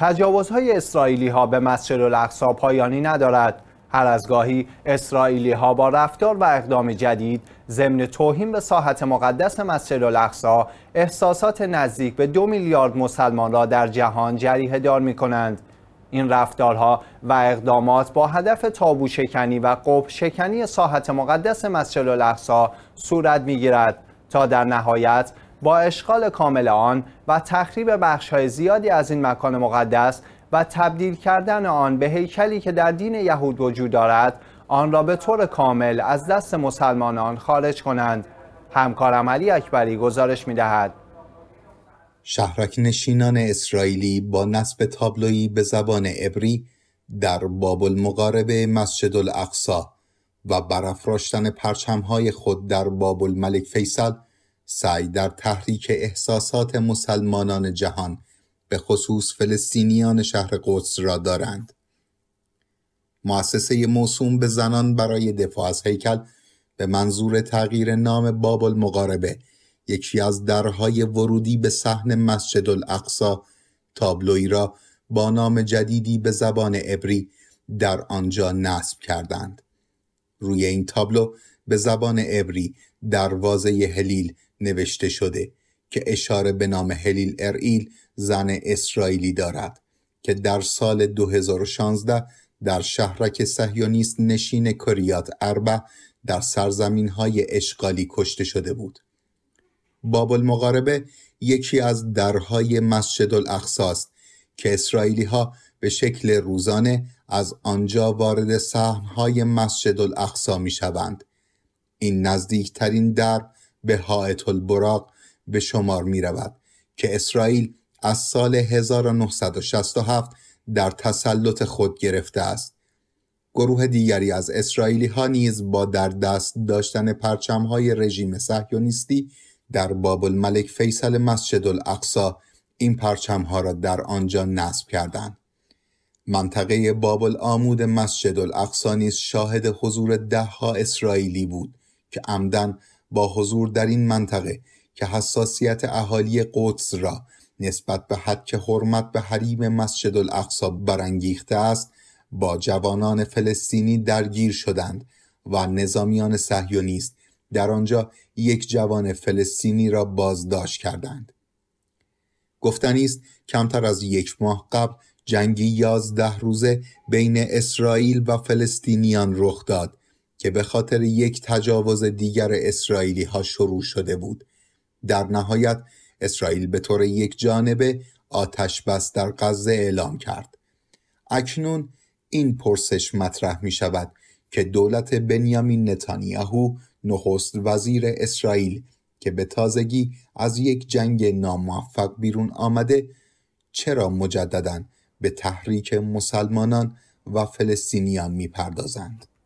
تجاوزهای اسرائیلی ها به مسجد پایانی ندارد هر از گاهی اسرائیلی ها با رفتار و اقدام جدید ضمن توهین به ساحت مقدس مسجد احساسات نزدیک به دو میلیارد مسلمان را در جهان جریه دار می کنند. این رفتارها و اقدامات با هدف تابو شکنی و قب شکنی ساحت مقدس مسجد الاقصا صورت می گیرد تا در نهایت با اشغال کامل آن و تخریب بخش‌های زیادی از این مکان مقدس و تبدیل کردن آن به هیکلی که در دین یهود وجود دارد آن را به طور کامل از دست مسلمانان خارج کنند همکارم علی اکبری گزارش می دهد. شهرک نشینان اسرائیلی با نصب تابلویی به زبان عبری در باب المقاربه مسجد الاقصا و برافراشتن پرچمهای خود در باب الملک فیصل سعی در تحریک احساسات مسلمانان جهان به خصوص فلسطینیان شهر قدس را دارند. مؤسسه موسوم به زنان برای دفاع از هیکل به منظور تغییر نام بابل المقاربه یکی از درهای ورودی به صحن مسجد الاقصا تابلوی را با نام جدیدی به زبان عبری در آنجا نصب کردند. روی این تابلو به زبان عبری دروازه هلیل نوشته شده که اشاره به نام هلیل ارئیل زن اسرائیلی دارد که در سال 2016 در شهرک صهیونیست نشین کریات اربع در سرزمین های اشغالی کشته شده بود. بابل المغاربه یکی از درهای مسجد الاخصاست که اسرائیلی ها به شکل روزانه از آنجا وارد های مسجد الاخصا می شوند. این نزدیکترین در به بهایت البراق به شمار می رود که اسرائیل از سال 1967 در تسلط خود گرفته است. گروه دیگری از اسرائیلی ها نیز با در دست داشتن پرچم های رژیم صهیونیستی در بابل ملک فیصل مسجد الاقصا این پرچم ها را در آنجا نصب کردند. منطقه بابل آمود مسجد الاقصا نیز شاهد حضور ده ها اسرائیلی بود که عمدن با حضور در این منطقه که حساسیت اهالی قدس را نسبت به حد که حرمت به حریم مسجد الاقصا برانگیخته است با جوانان فلسطینی درگیر شدند و نظامیان صهیونیست در آنجا یک جوان فلسطینی را بازداشت کردند گفتنی است کمتر از یک ماه قبل جنگی یازده روزه بین اسرائیل و فلسطینیان رخ داد که به خاطر یک تجاوز دیگر اسرائیلی ها شروع شده بود در نهایت اسرائیل به طور یک جانبه آتش بس در غزه اعلام کرد اکنون این پرسش مطرح می شود که دولت بنیامین نتانیاهو نخست وزیر اسرائیل که به تازگی از یک جنگ ناموفق بیرون آمده چرا مجددا به تحریک مسلمانان و فلسطینیان میپردازند